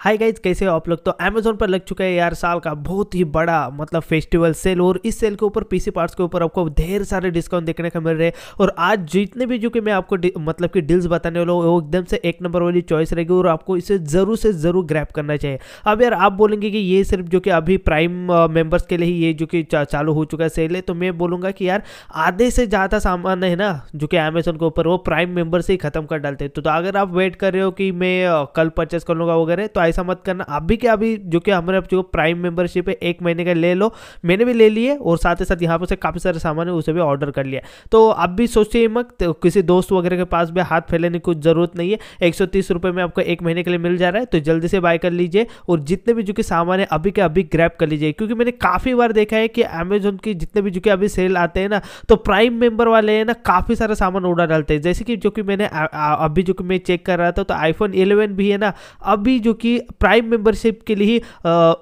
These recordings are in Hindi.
हाय गाइज कैसे हो आप लोग तो अमेजोन पर लग चुका है यार साल का बहुत ही बड़ा मतलब फेस्टिवल सेल और इस सेल के ऊपर पीसी पार्ट्स के ऊपर आपको ढेर सारे डिस्काउंट देखने को मिल रहे हैं और आज जितने भी जो कि मैं आपको मतलब कि डील्स बताने वाला हूँ वो एकदम से एक नंबर वाली चॉइस रहेगी और आपको इसे ज़रूर से ज़रूर ग्रैप करना चाहिए अब यार आप बोलेंगे कि ये सिर्फ जो कि अभी प्राइम मेम्बर्स के लिए ही ये जो कि चालू हो चुका है सेल है तो मैं बोलूँगा कि यार आधे से ज़्यादा सामान है ना जो कि अमेजोन के ऊपर वो प्राइम मेम्बर से ही खत्म कर डालते हैं तो, तो अगर आप वेट कर रहे हो कि मैं कल परचेस कर लूँगा वगैरह तो ऐसा मत करना आप भी क्या अभी जो कि हमारे जो प्राइम मेंबरशिप है एक महीने का ले लो मैंने भी ले लिए और साथ ही साथ यहाँ पर से काफ़ी सारे सामान है उसे भी ऑर्डर कर लिया तो आप भी सोचिए मत तो किसी दोस्त वगैरह के पास भी हाथ फैलाने की ज़रूरत नहीं है एक सौ में आपको एक महीने के लिए मिल जा रहा है तो जल्दी से बाय कर लीजिए और जितने भी जो कि सामान है अभी के अभी ग्रैप कर लीजिए क्योंकि मैंने काफ़ी बार देखा है कि अमेजोन की जितने भी जो कि अभी सेल आते हैं ना तो प्राइम मेंबर वाले हैं ना काफ़ी सारे सामान उड़ा डालते हैं जैसे कि जो कि मैंने अभी जो कि मैं चेक कर रहा था तो आईफोन 11 भी है ना अभी जो कि क्योंकि प्राइम मेंबरशिप के लिए ही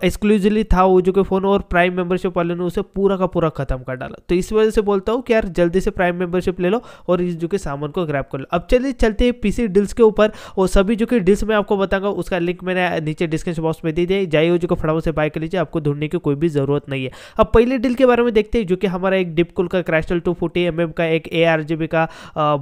एक्सक्लूसिवली था वो जो कि फ़ोन और प्राइम मेंबरशिप वाले ने उसे पूरा का पूरा खत्म कर डाला तो इस वजह से बोलता हूँ कि यार जल्दी से प्राइम मेंबरशिप ले लो और इस जो कि सामान को ग्रैप कर लो अब चलिए चलते हैं पीसी डील्स के ऊपर और सभी जो कि डील्स मैं आपको बताऊंगा उसका लिंक मैंने नीचे डिस्क्रिप्शन बॉक्स में दे दिया जाइए जो फटाफट से बाय कर लीजिए आपको ढूंढने की कोई भी जरूरत नहीं है अब पहले डील के बारे में देखते हैं जो कि हमारा एक डिप कूल का क्रैस्टल टू फोर्टी एम का एक ए का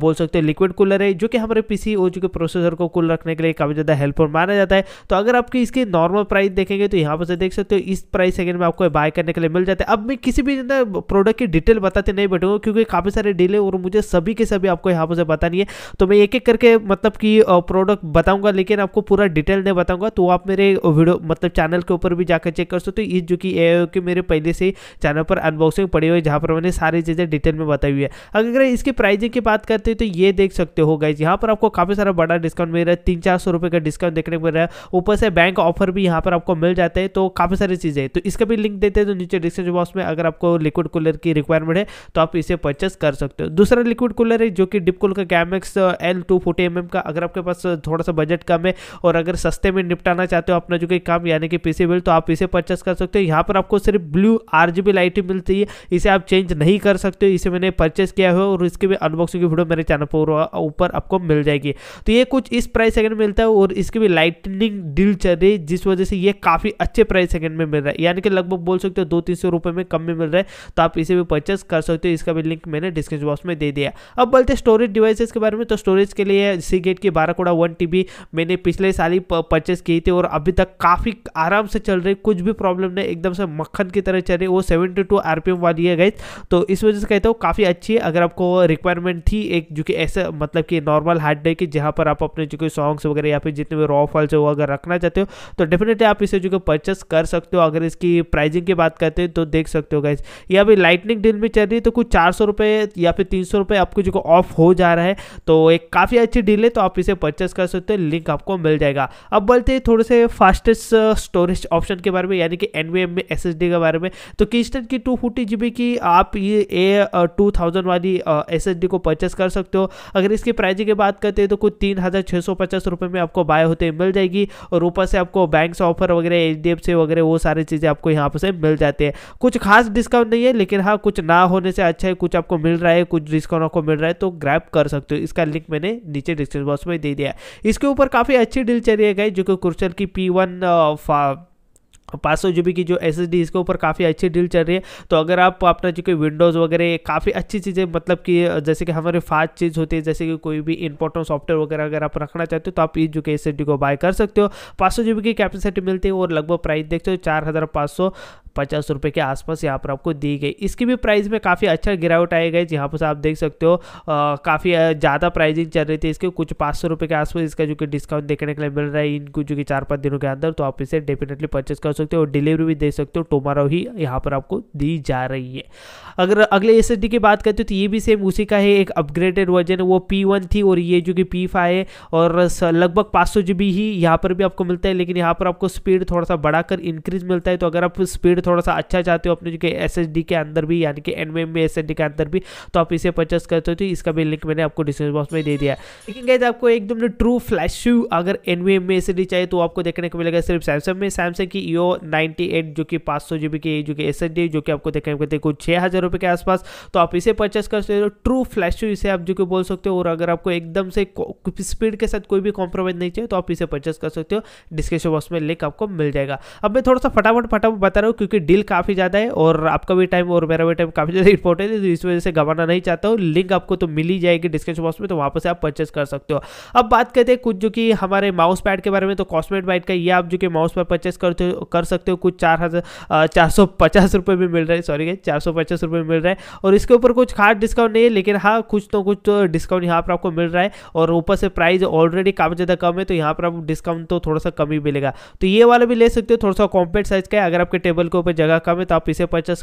बोल सकते हैं लिक्विड कूलर है जो कि हमारे पीसी और जो कि प्रोसेसर को कूल रखने के लिए काफ़ी ज़्यादा हेल्पफुल माना जाता है तो अगर आपके इसके नॉर्मल प्राइस देखेंगे तो यहाँ पर से देख सकते हो इस प्राइस सेकेंड में आपको बाय करने के लिए मिल जाता है अब मैं किसी भी प्रोडक्ट की डिटेल बताते नहीं बैठूंगा क्योंकि काफ़ी सारे डील है और मुझे सभी के सभी आपको यहाँ पर से बतानी है तो मैं एक एक करके मतलब कि प्रोडक्ट बताऊंगा लेकिन आपको पूरा डिटेल नहीं बताऊंगा तो आप मेरे वीडियो मतलब चैनल के ऊपर भी जाकर चेक कर सकते हो इस जो कि ए के मेरे पहले से चैनल पर अनबॉक्सिंग पड़ी हुई है जहाँ पर मैंने सारी चीज़ें डिटेल में बताई हुई है अगर इसकी प्राइजिंग की बात करते हैं तो ये देख सकते हो गाइज यहाँ पर आपको काफ़ी सारा बड़ा डिस्काउंट मिल रहा है तीन चार सौ रुपये का डिस्काउंट देखने को मिल रहा है ऊपर वैसे बैंक ऑफर भी यहाँ पर आपको मिल जाते हैं तो काफ़ी सारी चीज़ें तो इसका भी लिंक देते हैं तो नीचे डिस्क्रिप्शन बॉक्स में अगर आपको लिक्विड कूलर की रिक्वायरमेंट है तो आप इसे परचेस कर सकते हो दूसरा लिक्विड कूलर है जो कि डिपकुल का Gammaxx L two forty M का अगर आपके पास uh, थोड़ा सा बजट कम है और अगर सस्ते में निपटाना चाहते हो अपना जो कि काम यानी कि पीसी बिल तो आप इसे परचेस कर सकते हो यहाँ पर आपको सिर्फ ब्लू आर लाइट लाइटिंग मिलती है इसे आप चेंज नहीं कर सकते इसे मैंने परचेस किया है और इसके भी अनबॉक्सिंग की वीडियो मेरे चैनल पर uh, ऊपर आपको मिल जाएगी तो ये कुछ इस प्राइस अगर मिलता है और इसके भी लाइटनिंग डील चल रही है जिस वजह से ये काफ़ी अच्छे प्राइस सेकंड में मिल रहा है यानी कि लगभग बोल सकते हो दो तीन सौ रुपये में कम में मिल रहा है तो आप इसे भी परचेस कर सकते हो इसका भी लिंक मैंने डिस्क्रिप्शन बॉक्स में दे दिया अब बोलते स्टोरेज डिवाइसेज के बारे में तो स्टोरेज के लिए सी गेट की बारह कोड़ा वन मैंने पिछले साल ही परचेस की थी और अभी तक काफ़ी आराम से चल रही कुछ भी प्रॉब्लम नहीं एकदम से मक्खन की तरह चल रही वो सेवेंटी टू आर वाली है गई तो इस वजह से कहता हूँ काफ़ी अच्छी है अगर आपको रिक्वायरमेंट थी एक जो कि ऐसे मतलब कि नॉर्मल हार्ड डे की जहाँ पर आप अपने जो कि सॉन्ग्स वगैरह या फिर जितने भी रॉ फॉल्स है वो अगर रखना करना चाहते हो तो डेफिनेटली आप इसे जो कि परचेस कर सकते हो अगर इसकी प्राइजिंग की बात करते हैं तो देख सकते हो गाइज ये अभी लाइटनिंग डील में चल रही है तो कुछ चार सौ रुपये या फिर तीन सौ रुपये आपको जो ऑफ हो जा रहा है तो एक काफ़ी अच्छी डील है तो आप इसे परचेस कर सकते हो लिंक आपको मिल जाएगा अब बोलते हैं थोड़े से फास्टेस्ट स्टोरेज ऑप्शन के बारे में यानी कि एन वी एम के बारे में तो किस्टन की टू की आप ये ए टू uh, वाली एस uh, को परचेस कर सकते हो अगर इसकी प्राइजिंग की बात करते हैं तो कुछ तीन में आपको बाय होते मिल जाएगी और ऊपर से आपको बैंक ऑफर वगैरह एच डी एफ से वगैरह वो सारी चीज़ें आपको यहाँ पर से मिल जाती है कुछ खास डिस्काउंट नहीं है लेकिन हाँ कुछ ना होने से अच्छा है कुछ आपको मिल रहा है कुछ डिस्काउंट आपको मिल रहा है तो ग्रैप कर सकते हो इसका लिंक मैंने नीचे डिस्क्रिप्शन बॉक्स में दे दिया इसके ऊपर काफ़ी अच्छी डील चली है गई जो कि कुर्सल की पी वन पाँच सौ जी की जो एस एस डी इसके ऊपर काफ़ी अच्छी डील चल रही है तो अगर आप अपना जो कि विंडोज़ वगैरह काफ़ी अच्छी चीज़ें मतलब कि जैसे कि हमारे फास्ट चीज़ होती है जैसे कि कोई भी इंपॉर्टेंट सॉफ्टवेयर वगैरह अगर आप रखना चाहते हो तो आप इस जो कि एस एस डी को बाय कर सकते हो पाँच सौ जी की कैपेसिटी मिलती है और लगभग प्राइस देखते हो चार हज़ार पाँच सौ पचास रुपये के आसपास यहाँ पर आपको दी गई इसकी भी प्राइस में काफ़ी अच्छा गिरावट आई गई जहाँ पर आप देख सकते हो काफ़ी ज़्यादा प्राइजिंग चल रही थी इसके कुछ पाँच सौ रुपये के आसपास इसका जो कि डिस्काउंट देखने के लिए मिल रहा है इनको जो कि चार पाँच दिनों के अंदर तो आप इसे डेफिनेटली परचेस कर सकते हो और डिलीवरी भी दे सकते हो टोमारो ही यहाँ पर आपको दी जा रही है अगर अगले एस की बात करते हो तो ये भी सेम उसी का है एक अपग्रेडेड वर्जन वो पी वन थी और ये जो कि पी फाइव है और लगभग पाँच सौ जी बी ही यहाँ पर भी आपको मिलता है लेकिन यहाँ पर आपको स्पीड थोड़ा सा बढ़ाकर इंक्रीज मिलता है तो अगर आप स्पीड थोड़ा सा अच्छा चाहते हो अपने जो कि एस के अंदर भी यानी कि एन एम एस के अंदर भी तो आप इसे परचेस करते हो तो इसका भी लिंक मैंने आपको डिस्क्रिप्शन बॉक्स में दे दिया लेकिन कहते आपको एकदम ट्रू फ्लैश अगर एन में एस चाहिए तो आपको देखने को मिलेगा सिर्फ सैमसंग में सैमसंग की ईओ नाइनटी जो कि पाँच सौ जी बी की जो कि एस एस जो कि आपको देखने को मिलते कुछ छः हज़ार रुपए के आसपास तो आप इसे परचेस कर सकते हो ट्रू फ्लैश इसे आप जो कि बोल सकते हो और अगर आपको एकदम से स्पीड के साथ कोई भी कॉम्प्रोमाइज नहीं चाहिए तो आप इसे परचेस कर सकते हो डिस्क्रिप्शन बॉक्स में लिंक आपको मिल जाएगा अब मैं थोड़ा सा फटाफट फटाफट बता रहा हूँ क्योंकि डील काफ़ी ज़्यादा है और आपका भी टाइम और मेरा भी टाइम काफ़ी ज़्यादा इंपॉर्टेंट है तो इस वजह से गंवाना नहीं चाहता हूँ लिंक आपको तो मिल ही जाएगी डिस्क्रिप्शन बॉक्स में तो वहां पर आप परचेस कर सकते हो अब बात करते हैं कुछ जो कि हमारे माउस पैड के बारे में तो कॉस्मेट बाइट का ये आप जो कि माउस पैड परचेस कर सकते हो कुछ चार हज़ार चार सौ पचास रुपये में मिल रहे हैं सॉरी चार सौ पचास रुपये मिल रहा है और इसके ऊपर कुछ खास डिस्काउंट नहीं है लेकिन हाँ कुछ तो कुछ तो डिस्काउंट यहाँ पर आपको मिल रहा है और ऊपर से प्राइस ऑलरेडी काफ़ी ज़्यादा कम है तो यहाँ पर आप डिस्काउंट तो थोड़ा सा कम ही मिलेगा तो ये वाला भी ले सकते हो थोड़ा सा कॉम्पेट साइज़ का है अगर आपके टेबल के ऊपर जगह कम है तो आप इसे परचेस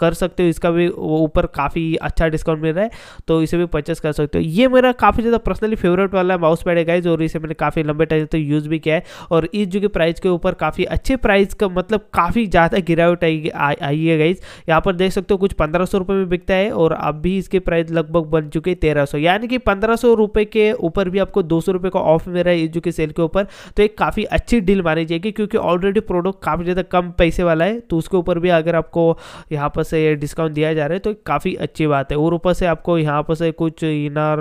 कर सकते हो इसका भी ऊपर काफ़ी अच्छा डिस्काउंट मिल रहा है तो इसे भी परचेस कर सकते हो ये मेरा काफ़ी ज़्यादा पर्सनली फेवरेट वाला है माउस पैड है गाइज और इसे मैंने काफ़ी लंबे टाइम तक यूज़ भी किया है और इस जो कि प्राइस के ऊपर काफ़ी अच्छे प्राइस का मतलब काफ़ी ज़्यादा गिरावट आई आई है गाइज यहाँ पर देख सकते हो कुछ पंद्रह सौ रुपये में बिकता है और अब भी इसके प्राइस लगभग बन चुके हैं तेरह सौ यानी कि पंद्रह सौ रुपये के ऊपर भी आपको दो सौ रुपये का ऑफ मिल रहा है एजुके सेल के ऊपर तो एक काफ़ी अच्छी डील मानी जाएगी क्योंकि ऑलरेडी प्रोडक्ट काफ़ी ज़्यादा कम पैसे वाला है तो उसके ऊपर भी अगर आपको यहाँ पर से डिस्काउंट दिया जा रहा है तो काफ़ी अच्छी बात है और ऊपर से आपको यहाँ पर से कुछ इनर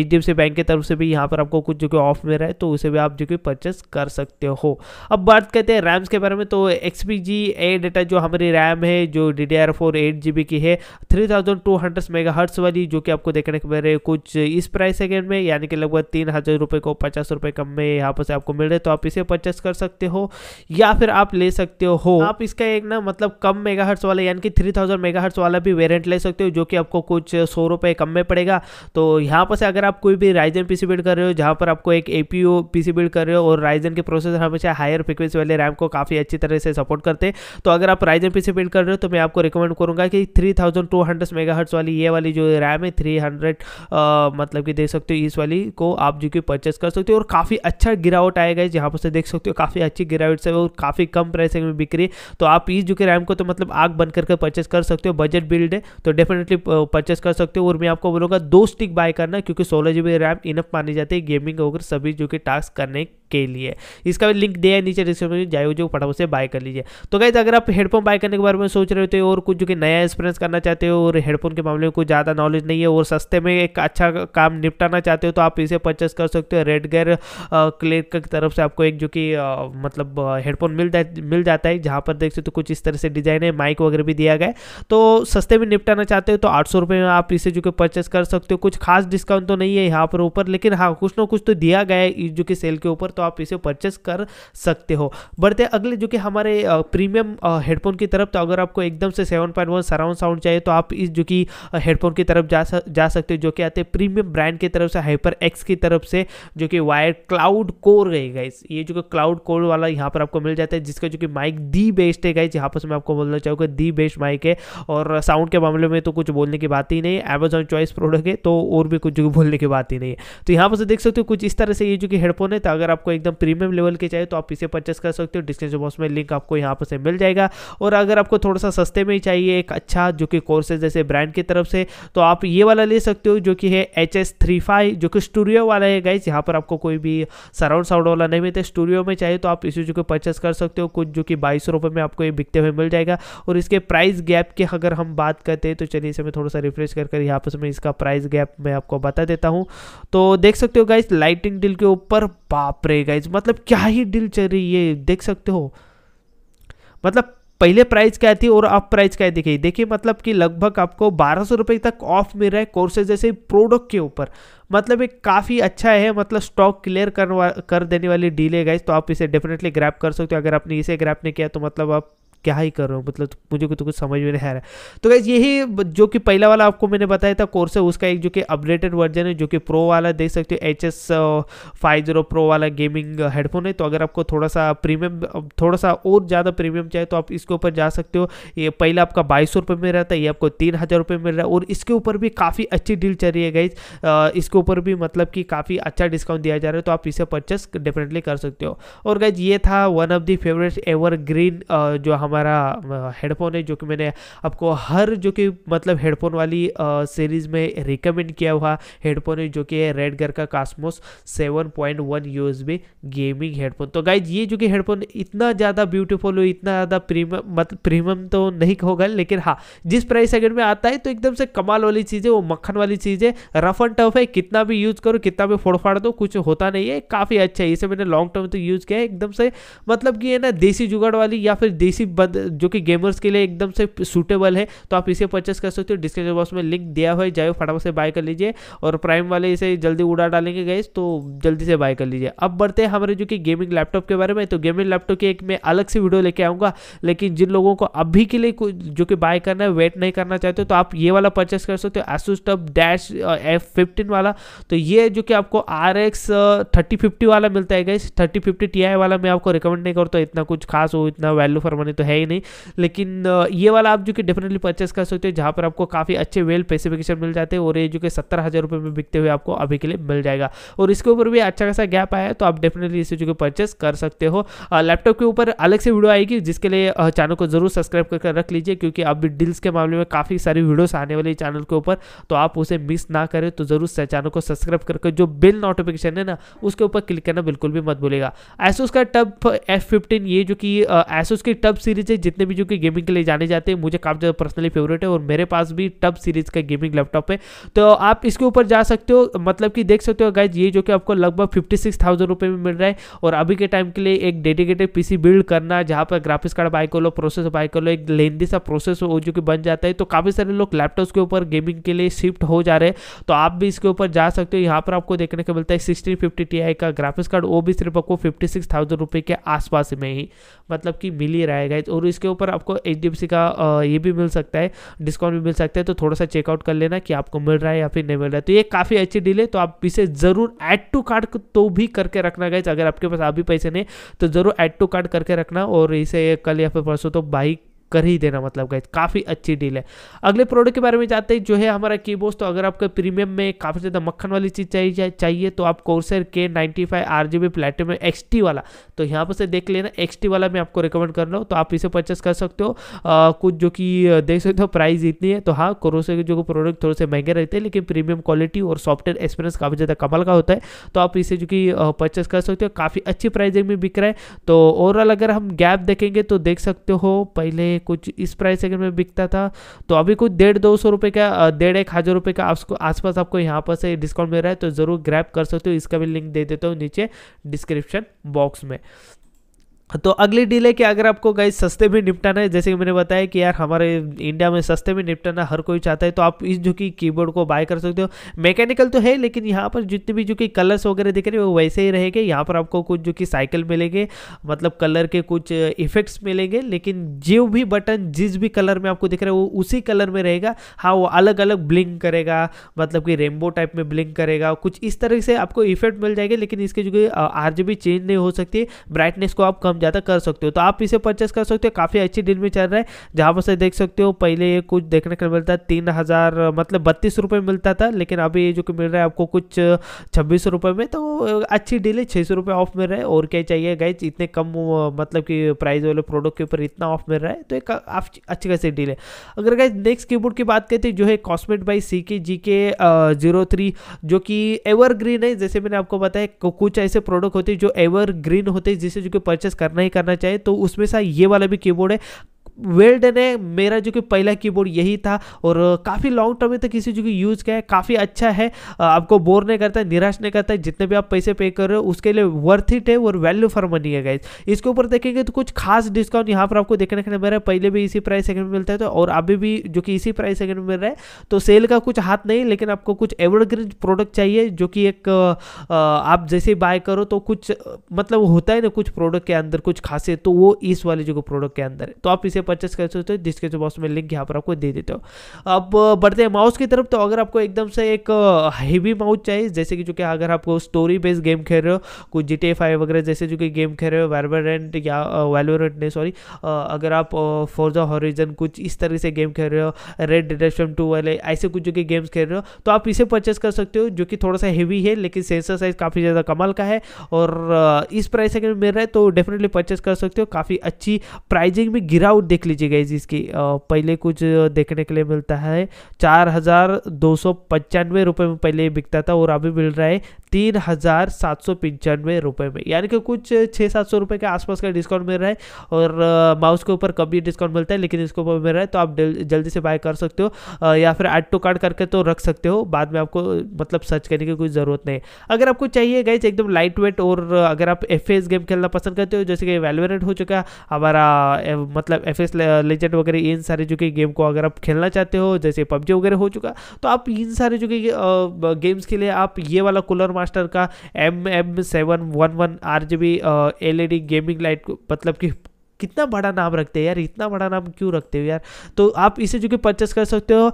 एच डी बैंक की तरफ से भी यहाँ पर आपको कुछ जो कि ऑफ मिल रहा है तो उसे भी आप जो कि परचेस कर सकते हो अब बात करते हैं रैम्स के बारे में तो X P G ADATA जो हमारी रैम है जो D D R four eight G की है थ्री थाउजेंड टू वाली जो कि आपको देखने को मिल रही है कुछ इस प्राइस सेकेंड में यानी कि लगभग तीन हज़ार रुपये को पचास रुपये कम में यहाँ पर आपको मिल रहे तो आप इसे परचेस कर सकते हो या फिर आप ले सकते हो आप इसका एक ना मतलब कम मेगा हर्ट्स वाला यानी कि थ्री थाउजेंड वाला भी वेरियंट ले सकते हो जो कि आपको कुछ सौ रुपये कम में पड़ेगा तो यहाँ पर अगर आप कोई भी राइजन पी बिल्ड कर रहे हो जहाँ पर आपको एक ए पी बिल्ड कर रहे हो और राइजन के प्रोसेसर हमेशा हायर फ्रिक्वेंसी वाले रैम को काफ़ी अच्छी तरह से सपोर्ट करते हैं तो अगर आप राइजन पी बिल्ड कर रहे हो तो मैं आपको रिकमेंड करूँगा कि 3200 मेगाहर्ट्ज़ वाली ये वाली जो रैम है 300 आ, मतलब कि देख सकते हो इस वाली को आप जो कि परचेस कर सकते हो और काफ़ी अच्छा गिरावट आएगा जहाँ पर से देख सकते हो काफ़ी अच्छी गिरावट से और काफ़ी कम प्राइसिंग में बिक्री तो आप इस जो कि रैम को तो मतलब आग बंद करके परचेस कर सकते हो बजट बिल्ड है तो डेफिनेटली परचेस कर सकते हो और मैं आपको बोलूँगा दो स्टिक बाय करना क्योंकि सोलह जी रैम इनफ मानी जाती है गेमिंग वगैरह सभी जो कि टास्क करने के लिए इसका भी लिंक दिया है नीचे डिस्क्रिप्शन में जाइए जो फटाफट से बाय कर लीजिए तो गाइज अगर आप हेडफोन बाय करने के बारे में सोच रहे होते और कुछ जो कि नया एक्सपीरियंस करना चाहते हो और हेडफोन के मामले में कुछ ज़्यादा नॉलेज नहीं है और सस्ते में एक अच्छा काम निपटाना चाहते हो तो आप इसे परचेस कर सकते हो रेड गेयर क्लियर की तरफ से आपको एक जो कि मतलब हेडफोन मिल मिल जाता है जहाँ पर देख सकते हो कुछ इस तरह से डिजाइन है माइक वगैरह भी दिया गया तो सस्ते में निपटाना चाहते हो तो आठ सौ रुपये में आप इसे जो कि परचेस कर सकते हो कुछ खास डिस्काउंट तो नहीं है यहाँ पर ऊपर लेकिन हाँ कुछ ना कुछ तो दिया गया है जो कि सेल के ऊपर तो आप इसे परचेस कर सकते हो बढ़ते अगले जो कि हमारे प्रीमियम हेडफोन की तरफ तो अगर आपको एकदम से सेवन सराउंड साउंड चाहिए तो आप इस जो कि हेडफोन की तरफ जा सकते हो जो कि आते हैं प्रीमियम ब्रांड की तरफ से हाइपर एक्स की तरफ से जो कि वायर क्लाउड कोर है गाइस ये जो कि क्लाउड कोर वाला यहाँ पर आपको मिल जाता है जिसका जो कि माइक दी बेस्ट है गाइस यहाँ पर मैं आपको बोलना चाहूँगा दी बेस्ट माइक है और साउंड के मामले में तो कुछ बोलने की बात ही नहीं है अमेजोन चॉइस प्रोडक्ट है तो और भी कुछ जो बोलने की बात ही नहीं है तो यहाँ पर देख सकते हो कुछ इस तरह से ये जो कि हेडफोन है तो अगर आपको एकदम प्रीमियम लेवल के चाहिए तो आप इसे परचेस कर सकते हो डिस्क्रिप्शन बॉक्स में लिंक आपको यहाँ पर से मिल जाएगा और अगर आपको थोड़ा सा सस्ते में ही चाहिए एक अच्छा जो कि कोर्सेज जैसे ब्रांड की तरफ से तो आप ये वाला ले सकते हो जो कि है एच एस थ्री फाइव जो कि स्टूडियो वाला है गाइज यहाँ पर आपको कोई भी सराउंड साउंड वाला नहीं मिलता स्टूडियो में चाहिए तो आप इसे जो कि परचेस कर सकते हो कुछ जो कि बाईस रुपये में आपको ये बिकते हुए मिल जाएगा और इसके प्राइस गैप की अगर हम बात करते हैं तो चलिए इसे मैं थोड़ा सा रिफ्रेश कर कर यहाँ पर मैं इसका प्राइस गैप मैं आपको बता देता हूँ तो देख सकते हो गाइज लाइटिंग डील के ऊपर बापरे रही गाइज मतलब क्या ही डील चल रही है देख सकते हो मतलब पहले प्राइस क्या थी और अब प्राइस क्या दिखाई देखिए मतलब कि लगभग आपको बारह सौ रुपये तक ऑफ मिल रहा है कोर्सेज जैसे प्रोडक्ट के ऊपर मतलब एक काफ़ी अच्छा है मतलब स्टॉक क्लियर कर कर देने वाली डील है गाइज तो आप इसे डेफिनेटली ग्रैप कर सकते हो अगर आपने इसे ग्रैप नहीं किया तो मतलब आप क्या ही कर रहा हूँ मतलब मुझे तो कुछ समझ में नहीं आ रहा है तो गैस यही जो कि पहला वाला आपको मैंने बताया था कोर्स है उसका एक जो कि अपडेटेड वर्जन है जो कि प्रो वाला देख सकते हो H S five zero pro वाला गेमिंग हेडफोन uh, है तो अगर आपको थोड़ा सा प्रीमियम थोड़ा सा और ज़्यादा प्रीमियम चाहिए तो आप इसके ऊपर जा सकते हो ये पहला आपका बाईस सौ रुपये में रहता है ये आपको तीन हज़ार रुपये में रहा है और इसके ऊपर भी काफ़ी अच्छी डील चल रही है गाइज इसके ऊपर भी मतलब कि काफ़ी अच्छा डिस्काउंट दिया जा रहा है तो आप इसे परचेस डेफिनेटली कर सकते हो और गाइज ये था one of the favourite ever green जो हम हमारा हेडफोन है जो कि मैंने आपको हर जो कि मतलब हेडफोन वाली सीरीज़ में रिकमेंड किया हुआ हेडफोन है जो कि है घर का कास्मोस 7.1 पॉइंट गेमिंग हेडफोन तो गाइज ये जो कि हेडफोन इतना ज़्यादा ब्यूटीफुल हो इतना ज़्यादा प्रीमियम मतलब प्रीमियम तो नहीं होगा लेकिन हाँ जिस प्राइस सेगमेंट में आता है तो एकदम से कमाल वाली चीज़ है वो मक्खन वाली चीज़ है रफ एंड टफ है कितना भी यूज़ करो कितना भी फोड़फाड़ दो कुछ होता नहीं है काफ़ी अच्छा है इसे मैंने लॉन्ग टर्म तक तो यूज़ किया है एकदम से मतलब कि है ना देसी जुगाड़ वाली या फिर देसी पद जो कि गेमर्स के लिए एकदम से सूटेबल है तो आप इसे परचेस कर सकते हो डिस्क्रिप्शन बॉक्स में लिंक दिया हुआ है जाए फटाफट से बाय कर लीजिए और प्राइम वाले इसे जल्दी उड़ा डालेंगे गैस तो जल्दी से बाय कर लीजिए अब बढ़ते हैं हमारे जो कि गेमिंग लैपटॉप के बारे में तो गेमिंग लैपटॉप की एक मैं अलग से वीडियो लेके आऊँगा लेकिन जिन लोगों को अभी के लिए जो कि बाय करना है वेट नहीं करना चाहते तो आप ये वाला परचेस कर सकते हो Asus TUF dash F fifteen वाला तो ये जो कि आपको आर एक्स वाला मिलता है गैस थर्टी फिफ्टी वाला मैं आपको रिकमेंड नहीं करता इतना कुछ खास हो इतना वैल्यू फॉर मनी तो है है ही नहीं लेकिन ये वाला आप जो कि डेफिनेटली परचेस कर सकते हो जहाँ पर आपको काफ़ी अच्छे वेल स्पेसिफिकेशन मिल जाते हैं और ये जो कि सत्तर हज़ार रुपये में बिकते हुए आपको अभी के लिए मिल जाएगा और इसके ऊपर भी अच्छा खासा गैप आया है तो आप डेफिनेटली इसे जो कि परचेस कर सकते हो लैपटॉप के ऊपर अलग से वीडियो आएगी जिसके लिए चैनल को जरूर सब्सक्राइब करके रख लीजिए क्योंकि अभी डील्स के मामले में काफ़ी सारी वीडियोस आने वाली चैनल के ऊपर तो आप उसे मिस ना करें तो जरूर चैनल को सब्सक्राइब करके जो बिल नोटिफिकेशन है ना उसके ऊपर क्लिक करना बिल्कुल भी मत भूलेगा एसोस का टब एफ ये जो कि एसोस की टब सीरीज सीरीज है जितने भी जो कि गेमिंग के लिए जाने जाते हैं मुझे काफ़ी ज़्यादा पर्सनली फेवरेट है और मेरे पास भी टब सीरीज का गेमिंग लैपटॉप है तो आप इसके ऊपर जा सकते हो मतलब कि देख सकते हो गाइज ये जो कि आपको लगभग फिफ्टी सिक्स थाउजेंड रुपये में मिल रहा है और अभी के टाइम के लिए एक डेडिकेटेड पीसी बिल्ड करना जहाँ पर ग्राफिक्स कार्ड बाय कर लो प्रोसेस बाय कर लो एक लेंदी सा प्रोसेस हो जो कि बन जाता है तो काफ़ी सारे लोग लैपटॉप के ऊपर गेमिंग के लिए शिफ्ट हो जा रहे हैं तो आप भी इसके ऊपर जा सकते हो यहाँ पर आपको देखने को मिलता है सिक्सटीन फिफ्टी का ग्राफिक्स कार्ड वो भी सिर्फ आपको फिफ्टी सिक्स थाउजेंड रुपये के आसपास में ही मतलब कि मिल ही रहेगा प्राइस और इसके ऊपर आपको एच का ये भी मिल सकता है डिस्काउंट भी मिल सकता है तो थोड़ा सा चेकआउट कर लेना कि आपको मिल रहा है या फिर नहीं मिल रहा है तो ये काफ़ी अच्छी डील है तो आप इसे ज़रूर ऐड टू कार्ड तो भी करके रखना गए अगर आपके पास अभी पैसे नहीं तो ज़रूर ऐड टू कार्ड करके रखना और इसे कल या फिर परसों तो बाइक कर ही देना मतलब गाइज काफ़ी अच्छी डील है अगले प्रोडक्ट के बारे में जाते हैं जो है हमारा कीबोर्ड तो अगर आपको प्रीमियम में काफ़ी ज़्यादा मक्खन वाली चीज़ चाहिए चाहिए तो आप कोर्सर के ninety five R G B platinum X वाला तो यहाँ पर से देख लेना एक्स वाला मैं आपको रिकमेंड कर रहा हूँ तो आप इसे परचेस कर सकते हो आ, कुछ जो कि देख सकते हो प्राइस इतनी है तो हाँ कोरोसर के जो प्रोडक्ट थोड़े से महंगे रहते हैं लेकिन प्रीमियम क्वालिटी और सॉफ्टवेयर एक्सपीरियंस काफ़ी ज़्यादा कमल का होता है तो आप इसे जो कि परचेस कर सकते हो काफ़ी अच्छी प्राइजिंग में बिक रहा है तो ओवरऑल अगर हम गैप देखेंगे तो देख सकते हो पहले कुछ इस प्राइस सेगमेंट में बिकता था तो अभी कुछ डेढ़ दो सौ रुपये का डेढ़ एक हज़ार रुपये का आपको आसपास आपको यहाँ पर से डिस्काउंट मिल रहा है तो ज़रूर ग्रैप कर सकते हो इसका भी लिंक दे देता हूँ नीचे डिस्क्रिप्शन बॉक्स में तो अगली डील है कि अगर आपको गाइस सस्ते में निपटाना है जैसे कि मैंने बताया कि यार हमारे इंडिया में सस्ते में निपटाना हर कोई चाहता है तो आप इस जो कि कीबोर्ड को बाय कर सकते हो मैकेनिकल तो है लेकिन यहाँ पर जितने भी जो कि कलर्स वगैरह दिख रहे हैं वो वैसे ही रहेंगे यहाँ पर आपको कुछ जो कि साइकिल मिलेंगे मतलब कलर के कुछ इफेक्ट्स मिलेंगे लेकिन जो भी बटन जिस भी कलर में आपको दिख रहा है वो उसी कलर में रहेगा हाँ वो अलग अलग ब्लिंक करेगा मतलब कि रेनबो टाइप में ब्लिंक करेगा कुछ इस तरह से आपको इफेक्ट मिल जाएगा लेकिन इसके जो कि आर चेंज नहीं हो सकती ब्राइटनेस को आप कम कम ज़्यादा कर सकते हो तो आप इसे परचेस कर सकते हो काफ़ी अच्छी डील में चल रहा है जहाँ पर से देख सकते हो पहले ये कुछ देखने को मिलता है तीन हज़ार मतलब बत्तीस रुपये मिलता था लेकिन अभी ये जो कि मिल रहा है आपको कुछ छब्बीस रुपये में तो अच्छी डील है छः सौ रुपये ऑफ मिल रहा है और क्या चाहिए गाइज इतने कम मतलब कि प्राइस वाले प्रोडक्ट के ऊपर इतना ऑफ मिल रहा है तो एक अच्छी खासी डील है अगर गाइज नेक्स्ट की की बात करते तो जो है कॉस्मेट बाई सी के जी के जीरो थ्री जो कि एवर ग्रीन है जैसे मैंने आपको बताया कुछ ऐसे प्रोडक्ट होते हैं जो एवर ग्रीन होते हैं जिसे जो कि परचेस करना ही करना चाहिए तो उसमें सा ये वाला भी कीबोर्ड है वेल्ड ने मेरा जो कि पहला कीबोर्ड यही था और काफ़ी लॉन्ग टर्म में तक तो इसी जो कि यूज़ किया है काफ़ी अच्छा है आपको बोर नहीं करता है निराश नहीं करता है जितने भी आप पैसे पे कर रहे हो उसके लिए वर्थ इट है और वैल्यू फॉर मनी है गाइज इसके ऊपर देखेंगे तो कुछ खास डिस्काउंट यहाँ पर आपको देखने मिल रहा है पहले भी इसी प्राइस सेकंड में मिलता है तो और अभी भी जो कि इसी प्राइस सेकंड में मिल रहा है तो सेल का कुछ हाथ नहीं लेकिन आपको कुछ एवरग्रीन प्रोडक्ट चाहिए जो कि एक आप जैसे बाय करो तो कुछ मतलब होता है ना कुछ प्रोडक्ट के अंदर कुछ खासियत तो वो इस वाले जो प्रोडक्ट के अंदर है तो आप इसे परचेस कर सकते हो डिस्क्रिप्शन बॉक्स में लिंक यहाँ पर आपको दे देते हो अब बढ़ते हैं माउस की तरफ तो अगर आपको एकदम से एक हैवी माउस चाहिए जैसे कि जो कि अगर आपको स्टोरी बेस्ड गेम खेल रहे हो कुछ जी टी फाइव वगैरह जैसे जो कि गेम खेल रहे हो वैरवरेंट या वैलोरेंट ने सॉरी अगर आप फोर्जा हॉरिजन कुछ इस तरह से गेम खेल रहे हो रेड डिटेक्शन टू वाले ऐसे कुछ जो कि गेम्स खेल रहे हो तो आप इसे परचेस कर सकते हो जो कि थोड़ा सा हैवी है लेकिन सेंसर साइज काफ़ी ज़्यादा कमाल का है और इस प्राइस अगर मिल रहा है तो डेफिनेटली परचेस कर सकते हो काफ़ी अच्छी प्राइजिंग में गिरावट देख गई इसकी पहले कुछ देखने के लिए मिलता है चार हज़ार दो सौ पचानवे रुपये में पहले बिकता था और अभी मिल रहा है तीन हज़ार सात सौ पंचानवे रुपये में यानी कि कुछ छः सात सौ रुपये के आसपास का डिस्काउंट मिल रहा है और माउस के ऊपर कभी डिस्काउंट मिलता है लेकिन इसके ऊपर मिल रहा है तो आप जल्दी से बाय कर सकते हो या फिर एड टू कार्ड करके तो रख सकते हो बाद में आपको मतलब सर्च करने की कोई ज़रूरत नहीं अगर आपको चाहिए गाइज एकदम लाइट वेट और अगर आप एफ गेम खेलना पसंद करते हो जैसे कि वेलवेरेट हो चुका हमारा मतलब एफ स्पेस लेजेंड uh, वगैरह इन सारे जो कि गेम को अगर आप खेलना चाहते हो जैसे पबजी वगैरह हो चुका तो आप इन सारे जो कि गेम्स uh, के लिए आप ये वाला कूलर मास्टर का M M seven one one R G B L E D gaming light मतलब कि कितना बड़ा नाम रखते हैं यार इतना बड़ा नाम क्यों रखते हो यार तो आप इसे जो कि परचेस कर सकते हो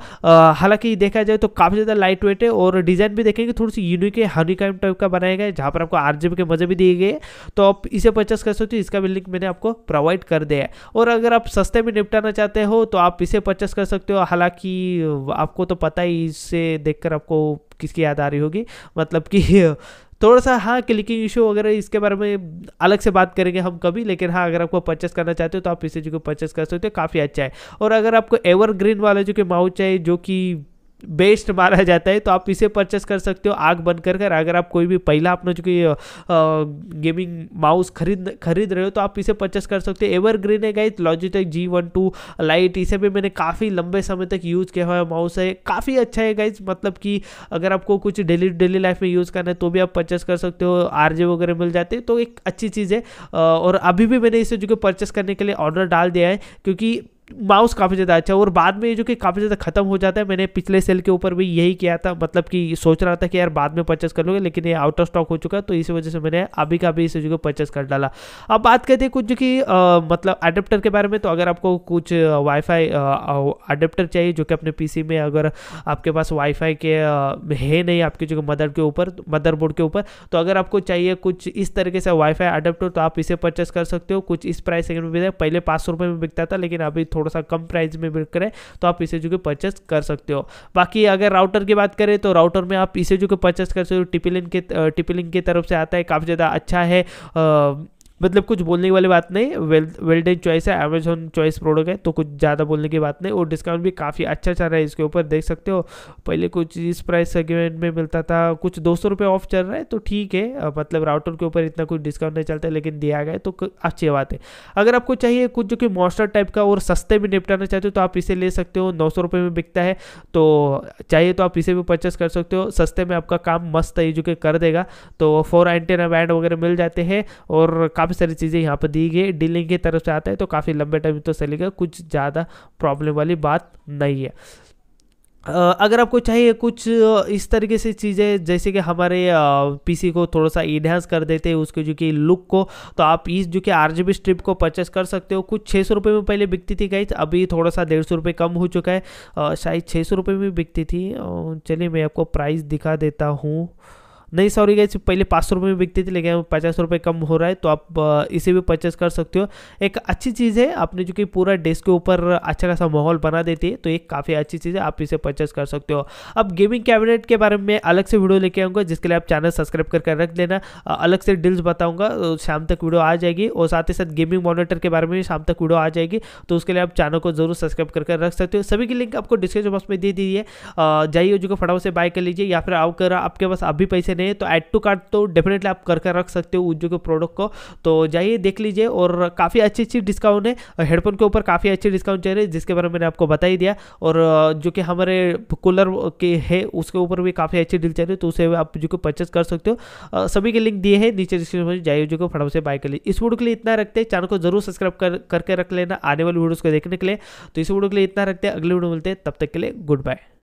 हालांकि देखा जाए तो काफ़ी ज़्यादा लाइट वेट है और डिज़ाइन भी देखेंगे थोड़ी सी यूनिक है हनीकाइम टाइप का बनाया गया है जहाँ पर आपको आर के मज़े भी दिए गए तो आप इसे परचेस कर सकते हो इसका भी लिंक मैंने आपको प्रोवाइड कर दिया है और अगर आप सस्ते में निपटाना चाहते हो तो आप इसे परचेस कर सकते हो हालांकि आपको तो पता ही इसे देखकर आपको किसकी याद आ रही होगी मतलब कि थोड़ा सा हाँ क्लिकिंग इशू वगैरह इसके बारे में अलग से बात करेंगे हम कभी लेकिन हाँ अगर आपको परचेस करना चाहते हो तो आप इसी चीज़ को परचेस कर सकते हो तो काफ़ी अच्छा है और अगर आपको एवरग्रीन वाला जो कि माउच है जो कि बेस्ट माना जाता है तो आप इसे परचेस कर सकते हो आग बंद कर कर अगर आप कोई भी पहला अपना जो कि गेमिंग माउस खरीद खरीद रहे हो तो आप इसे परचेस कर सकते हो एवरग्रीन है guys Logitech G one two light इसे भी मैंने काफ़ी लंबे समय तक यूज़ किया हुआ माउस है काफ़ी अच्छा है गाइज मतलब कि अगर आपको कुछ डेली डेली लाइफ में यूज़ करना है तो भी आप परचेस कर सकते हो आर वगैरह मिल जाते हैं तो एक अच्छी चीज़ है और अभी भी मैंने इसे जो कि परचेस करने के लिए ऑर्डर डाल दिया है क्योंकि माउस काफ़ी ज़्यादा अच्छा और बाद में जो कि काफ़ी ज़्यादा ख़त्म हो जाता है मैंने पिछले सेल के ऊपर भी यही किया था मतलब कि सोच रहा था कि यार बाद में परचेस कर लूँगा लेकिन ये आउट ऑफ स्टॉक हो चुका है तो इसी वजह से मैंने अभी का भी इसे जो कि परचेस कर डाला अब बात करते हैं कुछ जो कि मतलब अडेप्टर के बारे में तो अगर आपको कुछ वाईफाई अडेप्टर चाहिए जो कि अपने पी में अगर आपके पास वाईफाई के है नहीं आपके जो मदर के ऊपर मदरबोर्ड के ऊपर तो अगर आपको चाहिए कुछ इस तरीके से वाईफाई अडेप्टर तो आप इसे परचेस कर सकते हो कुछ इस प्राइस सेकेंड में पहले पाँच सौ में बिकता था लेकिन अभी थोड़ा थोड़ा सा कम प्राइस में बिक रहे तो आप इसे जो कि परचेस कर सकते हो बाकी अगर राउटर की बात करें तो राउटर में आप इसे जो कि परचेस कर सकते हो टिपिलिन के टिपिलिन की तरफ से आता है काफ़ी ज़्यादा अच्छा है आ, मतलब कुछ बोलने वाली बात नहीं वेल वेल डन चॉइस है अमेजोन चॉइस प्रोडक्ट है तो कुछ ज़्यादा बोलने की बात नहीं और डिस्काउंट भी काफ़ी अच्छा चल रहा है इसके ऊपर देख सकते हो पहले कुछ इस प्राइस सेगमेंट में मिलता था कुछ दो सौ ऑफ चल रहा है तो ठीक है मतलब राउटर के ऊपर इतना कुछ डिस्काउंट नहीं चलता लेकिन दिया गया तो अच्छी बात है अगर आपको चाहिए कुछ जो कि मॉस्टर टाइप का और सस्ते में निपटाना चाहते हो तो आप इसे ले सकते हो नौ सौ में बिकता है तो चाहिए तो आप इसे भी परचेस कर सकते हो सस्ते में आपका काम मस्त है जो कि कर देगा तो फोर एंटेना बैंड वगैरह मिल जाते हैं और काफ़ी काफ़ी सारी चीज़ें यहाँ पर दी गई डीलिंग की तरफ से आता है तो काफ़ी लंबे टाइम तो चलेगा कुछ ज़्यादा प्रॉब्लम वाली बात नहीं है अगर आपको चाहिए कुछ इस तरीके से चीज़ें जैसे कि हमारे पीसी को थोड़ा सा इन्हांस कर देते हैं उसके जो कि लुक को तो आप इस जो कि आर स्ट्रिप को परचेस कर सकते हो कुछ छः सौ रुपये में पहले बिकती थी गई अभी थोड़ा सा डेढ़ सौ रुपये कम हो चुका है शायद छः सौ रुपये में बिकती थी चलिए मैं आपको प्राइस दिखा देता हूँ नहीं सॉरी गई पहले पाँच सौ रुपये में बिकती थी लेकिन पचास रुपये कम हो रहा है तो आप इसे भी परचेस कर सकते हो एक अच्छी चीज़ है आपने जो कि पूरा डेस्क के ऊपर अच्छा खासा माहौल बना देती है तो एक काफ़ी अच्छी चीज़ है आप इसे परचेस कर सकते हो अब गेमिंग कैबिनेट के बारे में अलग से वीडियो लेके आऊँगा जिसके लिए आप चैनल सब्सक्राइब करके रख लेना अलग से डील्स बताऊँगा शाम तक वीडियो आ जाएगी और साथ ही साथ गेमिंग मॉनिटर के बारे में शाम तक वीडियो आ जाएगी तो उसके लिए आप चैनल को जरूर सब्सक्राइब करके रख सकते हो सभी की लिंक आपको डिस्क्रिप्शन बॉक्स में दे दीजिए जाइए जो फटाफट से बाय कर लीजिए या फिर कर आपके पास अभी पैसे नहीं है तो ऐड टू कार्ट तो डेफिनेटली आप करके रख सकते हो उज्जो के प्रोडक्ट को तो जाइए देख लीजिए और काफ़ी अच्छी अच्छी डिस्काउंट है हेडफोन के ऊपर काफ़ी अच्छे डिस्काउंट चल रहे हैं जिसके बारे में मैंने आपको बता ही दिया और जो कि हमारे कूलर के है उसके ऊपर भी काफ़ी अच्छी डील चल रही है तो उसे आप जो कि परचेस कर सकते हो सभी के लिंक दिए हैं नीचे डिस्क्रिप्शन में जाइए जो कि फटाफट से बाय कर लीजिए इस वीडियो के लिए इतना रखते हैं चैनल को जरूर सब्सक्राइब कर, करके रख लेना आने वाले वीडियोज़ को देखने के लिए तो इस वीडियो के लिए इतना रखते हैं अगले वीडियो मिलते हैं तब तक के लिए गुड बाय